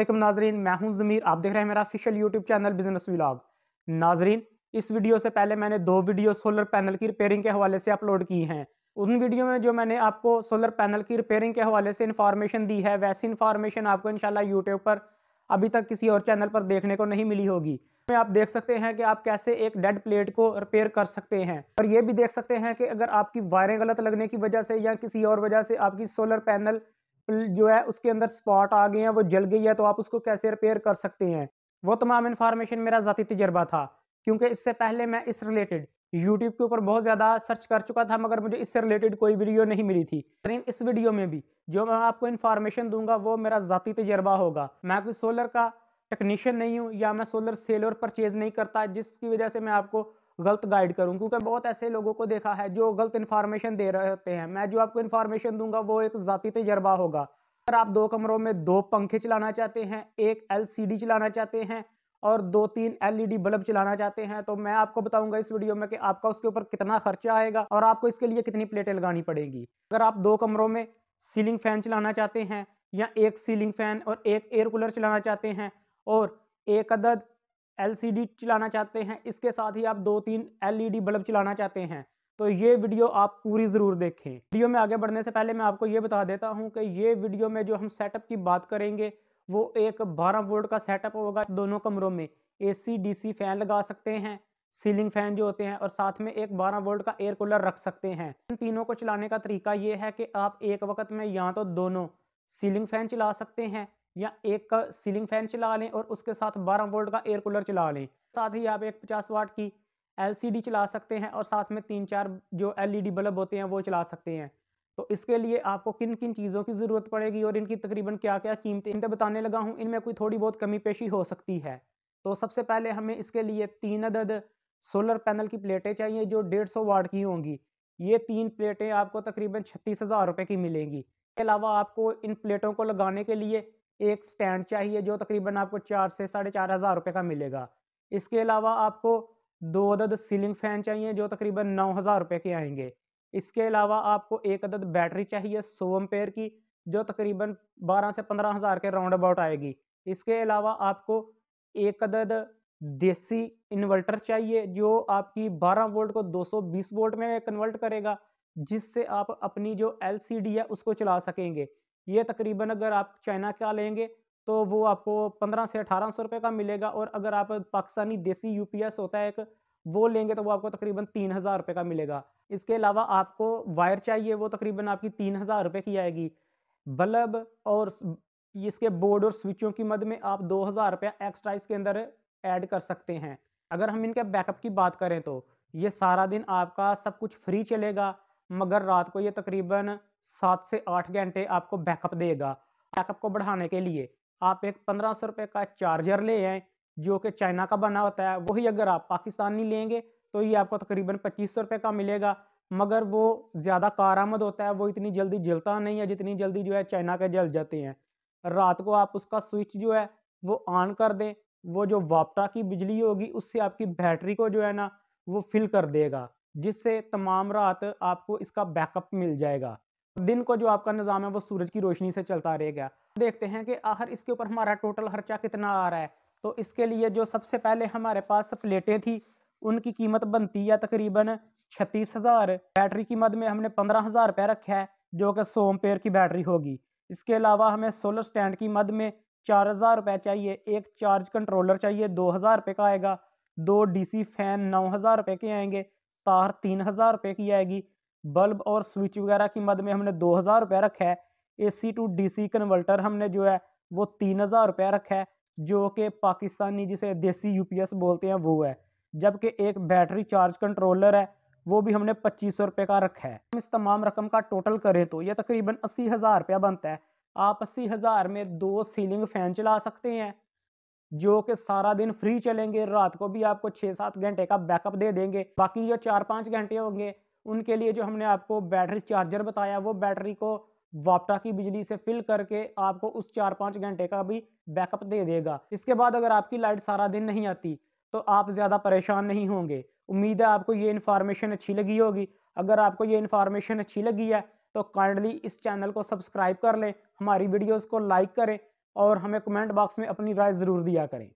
असलम नाजरीन मैं हूं ज़मीर आप देख रहे हैं मेरा official YouTube channel business vlog नाजरीन इस वीडियो से पहले मैंने दो वीडियो सोलर पैनल की रिपेयरिंग के हवाले से अपलोड की हैं उन वीडियो में जो मैंने आपको सोलर पैनल की रिपेयरिंग के हवाले से इन्फॉर्मेशन दी है वैसी इन्फॉर्मेशन आपको इनशाला यूट्यूब पर अभी तक किसी और चैनल पर देखने को नहीं मिली होगी में आप देख सकते हैं कि आप कैसे एक डेड प्लेट को रिपेयर कर सकते हैं और ये भी देख सकते हैं कि अगर आपकी वायरें गलत लगने की वजह से या किसी और वजह से आपकी सोलर पैनल जो है उसके अंदर स्पॉट आ गए हैं वो जल गई है तो आप उसको कैसे रिपेयर कर सकते हैं वो तमाम इन्फॉर्मेशन मेरा ज़ाती तजर्बा था क्योंकि इससे पहले मैं इस रिलेटेड यूट्यूब के ऊपर बहुत ज़्यादा सर्च कर चुका था मगर मुझे इससे रिलेटेड कोई वीडियो नहीं मिली थी लेकिन इस वीडियो में भी जो मैं आपको इन्फॉर्मेशन दूंगा वो मेरा ज़ाती तजर्बा होगा मैं कोई सोलर का टेक्नीशियन नहीं हूँ या मैं सोलर सेल और परचेज़ नहीं करता जिसकी वजह से मैं आपको गलत गाइड करूं क्योंकि बहुत ऐसे लोगों को देखा है जो गलत इन्फॉर्मेशन दे रहे होते हैं मैं जो आपको इन्फॉर्मेशन दूंगा वो एक ज़ाती तजर्बा होगा अगर आप दो कमरों में दो पंखे चलाना चाहते हैं एक एल चलाना चाहते हैं और दो तीन एलईडी बल्ब e चलाना चाहते हैं तो मैं आपको बताऊंगा इस वीडियो में कि आपका उसके ऊपर कितना खर्चा आएगा और आपको इसके लिए कितनी प्लेटें लगानी पड़ेंगी अगर आप दो कमरों में सीलिंग फैन चलाना चाहते हैं या एक सीलिंग फैन और एक एयर कूलर चलाना चाहते हैं और एक अदद एलसीडी चलाना चाहते हैं इसके साथ ही आप दो तीन एलईडी बल्ब चलाना चाहते हैं तो ये वीडियो आप पूरी ज़रूर देखें वीडियो में आगे बढ़ने से पहले मैं आपको ये बता देता हूँ कि ये वीडियो में जो हम सेटअप की बात करेंगे वो एक 12 वोल्ट का सेटअप होगा दोनों कमरों में एसी डीसी फैन लगा सकते हैं सीलिंग फैन जो होते हैं और साथ में एक 12 वोल्ट का एयर कूलर रख सकते हैं इन तीनों को चलाने का तरीका ये है कि आप एक वक्त में या तो दोनों सीलिंग फैन चला सकते हैं या एक का सीलिंग फैन चला लें और उसके साथ 12 वोल्ट का एयर कूलर चला लें साथ ही आप एक 50 वाट की एलसीडी चला सकते हैं और साथ में तीन चार जो एलईडी बल्ब e होते हैं वो चला सकते हैं तो इसके लिए आपको किन किन चीज़ों की ज़रूरत पड़ेगी और इनकी तकरीबन क्या क्या कीमतें बताने लगा हूँ इनमें कोई थोड़ी बहुत कमी पेशी हो सकती है तो सबसे पहले हमें इसके लिए तीन अदद सोलर पैनल की प्लेटें चाहिए जो डेढ़ सौ वाट की होंगी ये तीन प्लेटें आपको तकरीबन छत्तीस हज़ार रुपये की मिलेंगी इसके अलावा आपको इन प्लेटों को लगाने के लिए एक स्टैंड चाहिए जो तकरीबन आपको चार से साढ़े चार हज़ार रुपये का मिलेगा इसके अलावा आपको दो अदद सीलिंग फ़ैन चाहिए जो तकरीबन नौ हज़ार रुपये के आएंगे इसके अलावा आपको एक अदद बैटरी चाहिए सौ एम्पेयर की जो तकरीबन बारह से पंद्रह हज़ार के राउंड अबाउट आएगी इसके अलावा आपको एक अदद देसी इन्वर्टर चाहिए जो आपकी बारह वोल्ट को बीस वोल्ट में कन्वर्ट करेगा जिससे आप अपनी जो डी है उसको चला सकेंगे ये तकरीबन अगर आप चाइना का लेंगे तो वो आपको पंद्रह से अठारह सौ रुपये का मिलेगा और अगर आप पाकिस्तानी देसी यूपीएस होता है एक वो लेंगे तो वो आपको तकरीबन तीन हज़ार रुपये का मिलेगा इसके अलावा आपको वायर चाहिए वो तकरीबन आपकी तीन हज़ार रुपये की आएगी बल्ब और इसके बोर्ड और स्विचों की मद में आप दो हज़ार रुपया एक्स्ट्रा इसके अंदर ऐड कर सकते हैं अगर हम इनके बैकअप की बात करें तो ये सारा दिन आपका सब कुछ फ्री चलेगा मगर रात को ये तकरीबन सात से आठ घंटे आपको बैकअप देगा बैकअप को बढ़ाने के लिए आप एक पंद्रह सौ रुपये का चार्जर ले आए जो कि चाइना का बना होता है वही अगर आप पाकिस्तानी लेंगे तो ये आपको तकरीबन पच्चीस सौ रुपये का मिलेगा मगर वो ज़्यादा आमद होता है वो इतनी जल्दी जलता नहीं है जितनी जल्दी जो है चाइना के जल जाते हैं रात को आप उसका स्विच जो है वो ऑन कर दें वो जो वापटा की बिजली होगी उससे आपकी बैटरी को जो है ना वो फिल कर देगा जिससे तमाम रात आपको इसका बैकअप मिल जाएगा दिन को जो आपका निज़ाम है वो सूरज की रोशनी से चलता रहेगा देखते हैं कि आखिर इसके ऊपर हमारा टोटल खर्चा कितना आ रहा है तो इसके लिए जो सबसे पहले हमारे पास प्लेटें थी उनकी कीमत बनती है तकरीबन छत्तीस हज़ार बैटरी की मद में हमने पंद्रह हज़ार रुपये रखा है जो कि सौ पेयर की बैटरी होगी इसके अलावा हमें सोलर स्टैंड की मद में चार हज़ार रुपये चाहिए एक चार्ज कंट्रोलर चाहिए दो हज़ार रुपये का आएगा दो डीसी फैन नौ हज़ार रुपये के आएंगे तार तीन हज़ार रुपये की आएगी बल्ब और स्विच वगैरह की मद में हमने दो हज़ार रुपये रखा है A C to D C converter हमने जो है वो तीन हज़ार रुपया रखा है जो कि पाकिस्तानी जिसे देसी यू पी एस बोलते हैं वो है जबकि एक बैटरी चार्ज कंट्रोलर है वो भी हमने पच्चीस सौ रुपये का रखा है इस तमाम रकम का टोटल करें तो ये तकरीबन अस्सी हज़ार रुपया बनता है आप अस्सी हज़ार में दो सीलिंग फ़ैन चला सकते हैं जो कि सारा दिन फ्री चलेंगे रात को भी आपको छः सात घंटे का बैकअप दे देंगे बाकी जो चार पाँच घंटे होंगे उनके लिए जो हमने आपको बैटरी चार्जर बताया वो बैटरी को वापटा की बिजली से फिल करके आपको उस चार पाँच घंटे का भी बैकअप दे देगा इसके बाद अगर आपकी लाइट सारा दिन नहीं आती तो आप ज़्यादा परेशान नहीं होंगे उम्मीद है आपको ये इन्फॉर्मेशन अच्छी लगी होगी अगर आपको ये इन्फॉर्मेशन अच्छी लगी है तो काइंडली इस चैनल को सब्सक्राइब कर लें हमारी वीडियोज़ को लाइक करें और हमें कमेंट बॉक्स में अपनी राय ज़रूर दिया करें